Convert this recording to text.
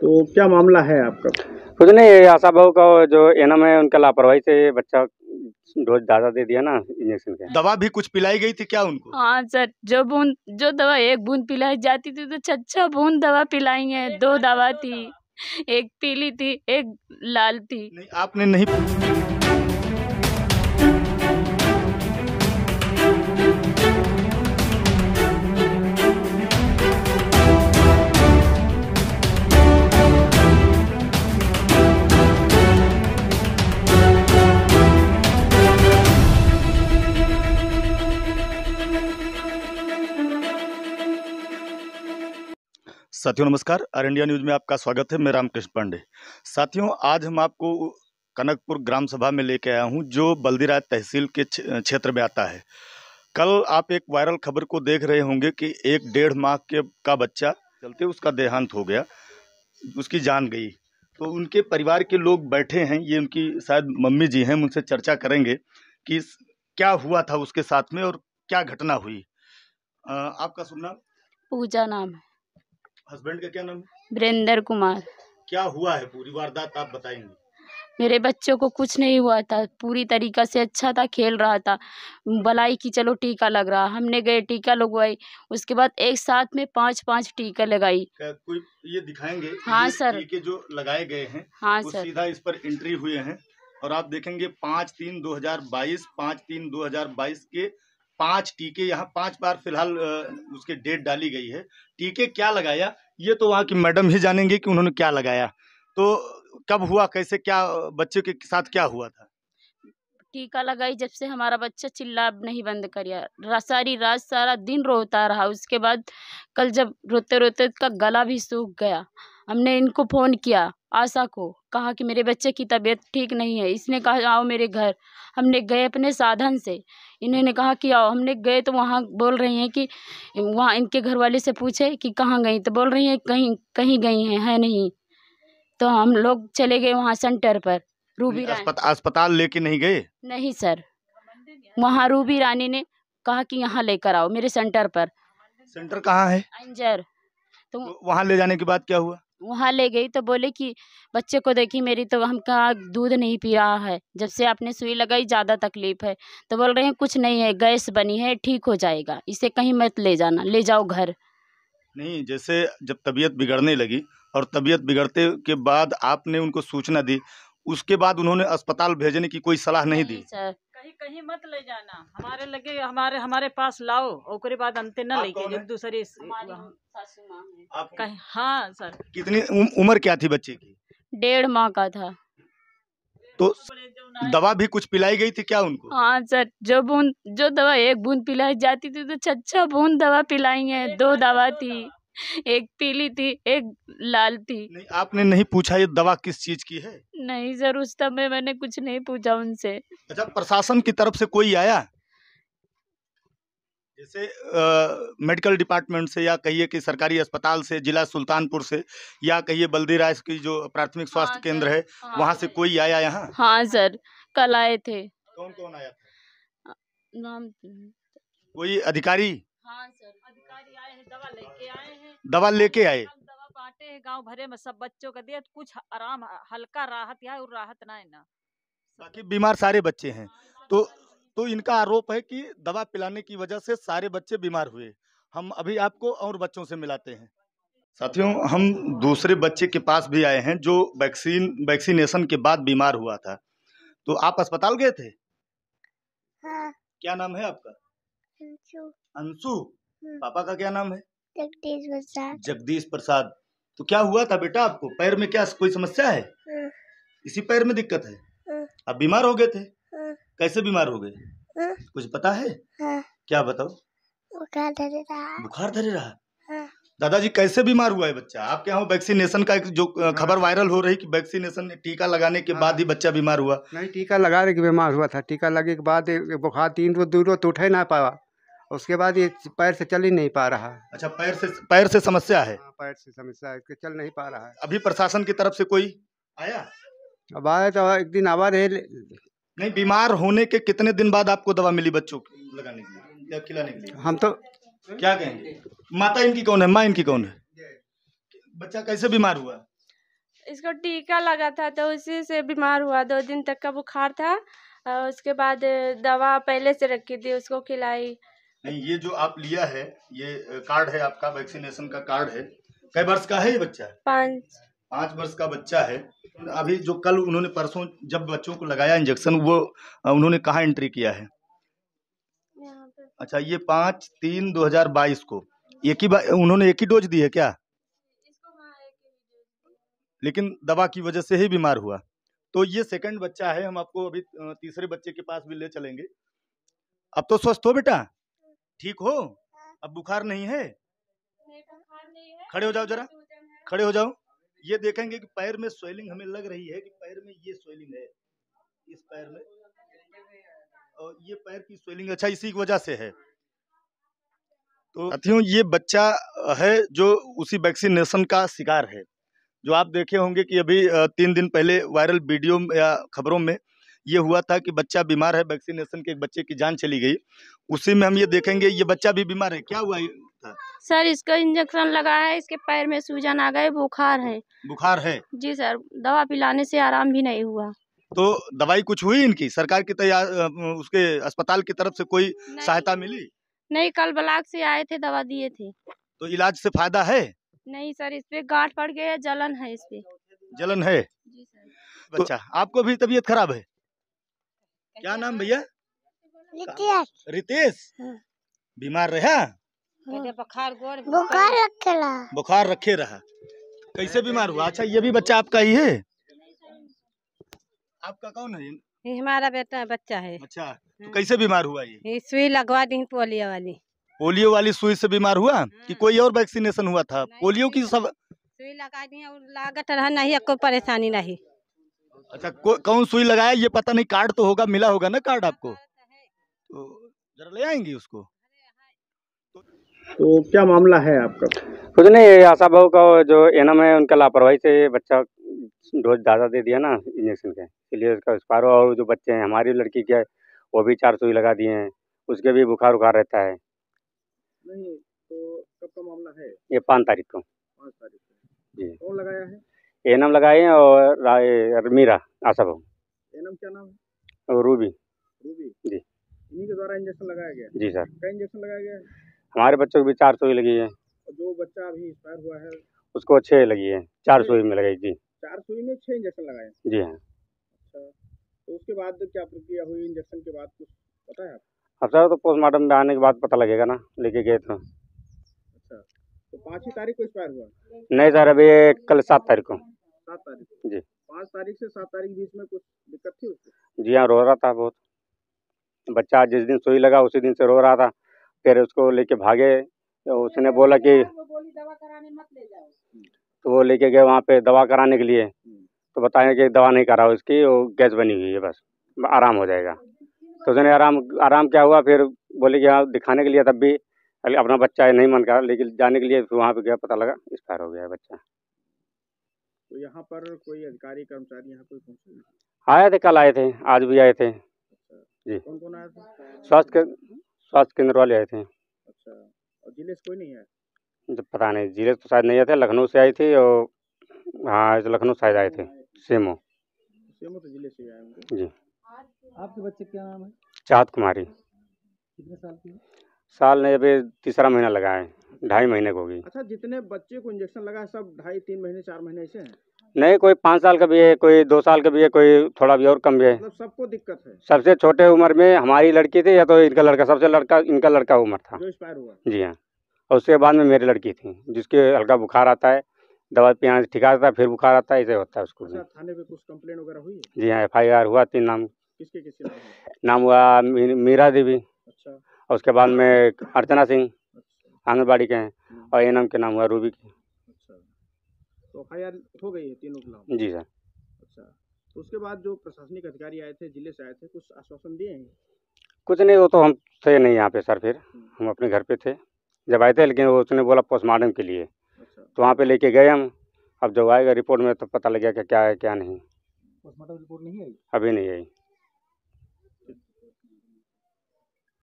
तो क्या मामला है आपका कुछ नहीं आशा बहू का जो एनम है उनका लापरवाही से बच्चा डोज ज्यादा दे दिया ना इंजेक्शन का दवा भी कुछ पिलाई गई थी क्या उनको हाँ सर जो बूंद जो दवा एक बूंद पिलाई जाती थी तो छच्छा बूंद दवा पिलाई है दो दवा थी एक पीली थी एक लाल थी नहीं, आपने नहीं साथियों नमस्कार आर इंडिया न्यूज़ में आपका स्वागत है मैं रामकृष्ण पांडे साथियों आज हम आपको कनकपुर ग्राम सभा में लेके आया हूँ जो बल्दीराज तहसील के क्षेत्र में आता है कल आप एक वायरल खबर को देख रहे होंगे कि एक डेढ़ माह के का बच्चा चलते उसका देहांत हो गया उसकी जान गई तो उनके परिवार के लोग बैठे हैं ये उनकी शायद मम्मी जी हैं उनसे चर्चा करेंगे कि क्या हुआ था उसके साथ में और क्या घटना हुई आपका सुनना पूजा नाम है हस्बैंड का क्या नाम वीरेंद्र कुमार क्या हुआ है पूरी वारदात आप बताएंगे मेरे बच्चों को कुछ नहीं हुआ था पूरी तरीका से अच्छा था खेल रहा था बलाई की चलो टीका लग रहा हमने गए टीका लगवाई उसके बाद एक साथ में पाँच पाँच टीका लगाई कोई ये दिखाएंगे हाँ ये सर टीके जो लगाए गए हैं हाँ सर सीधा इस पर एंट्री हुए हैं और आप देखेंगे पाँच तीन दो हजार बाईस पाँच तीन दो हजार बाईस के पांच टीके यहाँ पांच बार फिलहाल उसके डेट डाली गई है टीके क्या लगाया ये तो वहाँ की मैडम ही जानेंगे कि उन्होंने क्या लगाया तो कब हुआ कैसे क्या बच्चे के साथ क्या हुआ था टीका लगाई जब से हमारा बच्चा चिल्ला नहीं बंद करिया सारी रात सारा दिन रोता रहा उसके बाद कल जब रोते रोते उसका गला भी सूख गया हमने इनको फ़ोन किया आशा को कहा कि मेरे बच्चे की तबीयत ठीक नहीं है इसने कहा आओ मेरे घर हमने गए अपने साधन से इन्होंने कहा कि आओ हमने गए तो वहाँ बोल रही हैं कि वहाँ इनके घर वाले से पूछे कि कहाँ गई तो बोल रही हैं कहीं कहीं गई हैं है नहीं तो हम लोग चले गए वहाँ सेंटर पर रूबी रानी अस्पताल लेके नहीं गए नहीं सर वहाँ रूबी रानी ने कहा कि यहाँ लेकर आओ मेरे सेंटर पर सेंटर कहाँ है अंजर तो वहाँ ले जाने के बाद क्या हुआ वहाँ ले गई तो बोले कि बच्चे को देखी मेरी तो हम कहा दूध नहीं पी रहा है जब से आपने सुई लगाई ज़्यादा तकलीफ है तो बोल रहे हैं कुछ नहीं है गैस बनी है ठीक हो जाएगा इसे कहीं मत ले जाना ले जाओ घर नहीं जैसे जब तबीयत बिगड़ने लगी और तबीयत बिगड़ते के बाद आपने उनको सूचना दी उसके बाद उन्होंने अस्पताल भेजने की कोई सलाह नहीं, नहीं दी सर कहीं मत ले जाना हमारे लगे हमारे हमारे पास लाओ और बाद न लेके एक दूसरे हाँ सर कितनी उम्र क्या थी बच्चे की डेढ़ माह का था तो, तो दवा भी कुछ पिलाई गई थी क्या उनको हाँ सर जो बूंद जो दवा एक बूंद पिलाई जाती थी तो छच्छा बूंद दवा पिलाई है दो तो दवा थी एक पीली थी एक लाल थी नहीं आपने नहीं पूछा ये दवा किस चीज की है नहीं सर उस समय मैंने कुछ नहीं पूछा उनसे अच्छा प्रशासन की तरफ से कोई आया जैसे मेडिकल डिपार्टमेंट से या कहिए कि सरकारी अस्पताल से जिला सुल्तानपुर से या कहिए बल्दी राय की जो प्राथमिक हाँ स्वास्थ्य हाँ केंद्र है हाँ वहाँ से कोई आया यहाँ हाँ सर कल आए थे कौन कौन आया था नाम तो कोई अधिकारी दवा लेके आए दवा बांटे हैं गांव भरे में सब बच्चों का दिया कुछ आराम हल्का राहत या और राहत ना है ना बाकी बीमार सारे बच्चे हैं तो तो इनका आरोप है कि दवा पिलाने की वजह से सारे बच्चे बीमार हुए हम अभी आपको और बच्चों से मिलाते हैं साथियों हम दूसरे बच्चे के पास भी आए हैं जो वैक्सीन वैक्सीनेशन के बाद बीमार हुआ था तो आप अस्पताल गए थे हाँ। क्या नाम है आपका अंशु अंशु हम्म। पापा का क्या नाम है जगदीश प्रसाद जगदीश प्रसाद तो क्या हुआ था बेटा आपको पैर में क्या कोई समस्या है हाँ। इसी पैर में दिक्कत है हाँ। आप बीमार हो गए थे हाँ। कैसे बीमार हो गए कुछ पता है क्या बताओ बुखार धरे रहा बुखार धरे रहा दादाजी कैसे बीमार हुआ है बच्चा आपके यहाँ वैक्सीनेशन का जो खबर वायरल हो रही कि वैक्सीनेशन टीका लगाने के बाद ही बच्चा बीमार हुआ नहीं टीका लगा के बीमार हुआ था टीका लगे के बाद बुखार तीन रोज दो रोज तो ही ना पाया उसके बाद ये पैर से चल ही नहीं पा रहा अच्छा पैर से पैर से समस्या है हाँ, पैर से समस्या है चल नहीं पा रहा है अभी प्रशासन की तरफ से कोई आया अब आया तो एक दिन आवा रहे नहीं बीमार होने के कितने दिन बाद आपको दवा मिली बच्चों को लगाने के लिए या खिलाने के लिए हम तो क्या कहेंगे माता इनकी कौन है माँ इनकी कौन है बच्चा कैसे बीमार हुआ इसको टीका लगा था तो उसी से बीमार हुआ दो दिन तक का बुखार था उसके बाद दवा पहले से रखी थी उसको खिलाई नहीं ये जो आप लिया है ये कार्ड है आपका वैक्सीनेशन का कार्ड है कई वर्ष का है ये बच्चा पाँच पाँच वर्ष का बच्चा है अभी जो कल उन्होंने परसों जब बच्चों को लगाया इंजेक्शन वो उन्होंने कहा एंट्री किया है अच्छा ये पाँच तीन दो हजार बाईस को एक ही उन्होंने एक ही डोज दी है क्या लेकिन दवा की वजह से ही बीमार हुआ तो ये सेकंड बच्चा है हम आपको अभी तीसरे बच्चे के पास भी ले चलेंगे अब तो स्वस्थ हो बेटा ठीक हो अब बुखार नहीं है खड़े हो जाओ जरा खड़े हो जाओ ये देखेंगे कि पैर में स्वेलिंग हमें लग रही है कि पैर में ये स्वेलिंग है इस पैर में और ये पैर की स्वेलिंग अच्छा इसी की वजह से है तो साथियों ये बच्चा है जो उसी वैक्सीनेशन का शिकार है जो आप देखे होंगे कि अभी तीन दिन पहले वायरल वीडियो या खबरों में ये हुआ था कि बच्चा बीमार है वैक्सीनेशन के एक बच्चे की जान चली गई उसी में हम ये देखेंगे ये बच्चा भी बीमार है क्या हुआ था सर इसका इंजेक्शन लगा है इसके पैर में सूजन आ गए बुखार है बुखार है जी सर दवा पिलाने से आराम भी नहीं हुआ तो दवाई कुछ हुई इनकी सरकार की तैयार उसके अस्पताल की तरफ से कोई सहायता मिली नहीं कल ब्लाक से आए थे दवा दिए थे तो इलाज से फायदा है नहीं सर इस पे गांठ पड़ गया जलन है इस पे जलन है जी सर बच्चा तो, आपको भी तबीयत खराब है क्या नाम भैया रितेश हाँ। बीमार रहा हाँ। बुखार रखे रहा बुखार रखे रहा कैसे बीमार हुआ अच्छा ये भी बच्चा आपका ही है आपका कौन है ये हमारा बेटा बच्चा है अच्छा तो हाँ। कैसे बीमार हुआ ये सुई लगवा दी पोलियो वाली पोलियो वाली सुई से बीमार हुआ कि कोई और वैक्सीनेशन हुआ था पोलियो की सब सुई लगा दी और लागत रहा नहीं कोई परेशानी नहीं अच्छा कौन सुई लगाया ये पता नहीं कार्ड तो होगा मिला होगा ना कार्ड आपको तो जरा ले आएंगे उसको तो क्या मामला है आपका कुछ नहीं आशा बहू का जो एनम है उनका लापरवाही से बच्चा डोज ज़्यादा दे दिया ना इंजेक्शन के इसलिए उसका एक्सपायर और जो बच्चे हैं हमारी लड़की के वो भी चार सुई लगा दिए हैं उसके भी बुखार उखार रहता है नहीं तो कब का मामला है ये पाँच तारीख को पाँच तारीख को जी कौन लगाया है एनम लगाए और मीरा आशा बहु एनम क्या नाम है रूबी रूबी जी इन्हीं के द्वारा इंजेक्शन लगाया गया जी सर क्या इंजेक्शन लगाया गया हमारे बच्चों को भी चार सौ ही लगी है जो बच्चा अभी एक्सपायर हुआ है उसको छः लगी है चार सौ में लगाई जी चार सौ में छः इंजेक्शन लगाए जी हाँ अच्छा तो उसके बाद क्या प्रक्रिया हुई इंजेक्शन के बाद कुछ पता है आप अब सर तो पोस्टमार्टम में आने के बाद पता लगेगा ना लेके गए तो अच्छा तो ही तारीख को एक्सपायर हुआ नहीं सर अभी कल सात तारीख को सात तारीख जी पाँच तारीख से सात तारीख बीच में कुछ दिक्कत थी उसको जी हाँ रो रहा था बहुत बच्चा जिस दिन सोई लगा उसी दिन से रो रहा था फिर उसको लेके भागे तो उसने बोला कि तो वो लेके गए वहाँ पे दवा कराने के लिए हम्म। तो बताया कि दवा नहीं कराओ इसकी वो गैस बनी हुई है बस आराम हो जाएगा तो उसने आराम आराम क्या हुआ फिर बोले कि हाँ दिखाने के लिए तब भी अपना बच्चा है नहीं मन कर लेकिन जाने के लिए फिर वहाँ पे गया पता लगा एक्सपायर हो गया बच्चा तो यहाँ पर कोई अधिकारी कर्मचारी यहाँ कोई पहुंचे आए थे कल आए थे आज भी आए थे अच्छा, जी कौन कौन आया था स्वास्थ्य के, स्वास्थ्य केंद्र वाले आए थे अच्छा और जिले से कोई नहीं आया जब तो पता नहीं जिले तो शायद नहीं आए थे लखनऊ से आए थे और हाँ लखनऊ शायद आए थे सेमो सेमो तो जिले से आए होंगे जी आपके बच्चे क्या नाम है चाहत कुमारी कितने साल की साल नहीं अभी तीसरा महीना लगा है ढाई महीने को होगी अच्छा जितने बच्चे को इंजेक्शन लगा है सब ढाई तीन महीने चार महीने ऐसे हैं नहीं कोई पाँच साल का भी है कोई दो साल का भी है कोई थोड़ा भी और कम भी है मतलब सबको दिक्कत है सबसे छोटे उम्र में हमारी लड़की थी या तो इनका लड़का सबसे लड़का इनका लड़का उम्र था एक्सपायर हुआ जी हाँ और उसके बाद में मेरी लड़की थी जिसके हल्का बुखार आता है दवा पियाने से ठिका जाता है फिर बुखार आता है ऐसे होता है उसको अच्छा, थाने पे कुछ कम्प्लेन वगैरह हुई जी हाँ एफ आई आर हुआ तीन नाम किसके किसके नाम, हुआ मीरा देवी अच्छा और उसके बाद में अर्चना सिंह अच्छा। आंगनबाड़ी के हैं हम्म। और एनम के नाम हुआ रूबी के तो एफ हो गई है तीनों खिलाफ जी सर अच्छा तो उसके बाद जो प्रशासनिक अधिकारी आए थे जिले से आए थे कुछ आश्वासन दिए हैं कुछ नहीं वो तो हम थे नहीं यहाँ पे सर फिर हम्म। हम अपने घर पे थे जब आए थे लेकिन वो उसने बोला पोस्टमार्टम के लिए अच्छा। तो वहाँ पे लेके गए हम अब जब आएगा रिपोर्ट में तो पता गया कि क्या है क्या नहीं पोस्टमार्टम रिपोर्ट नहीं आई अभी नहीं आई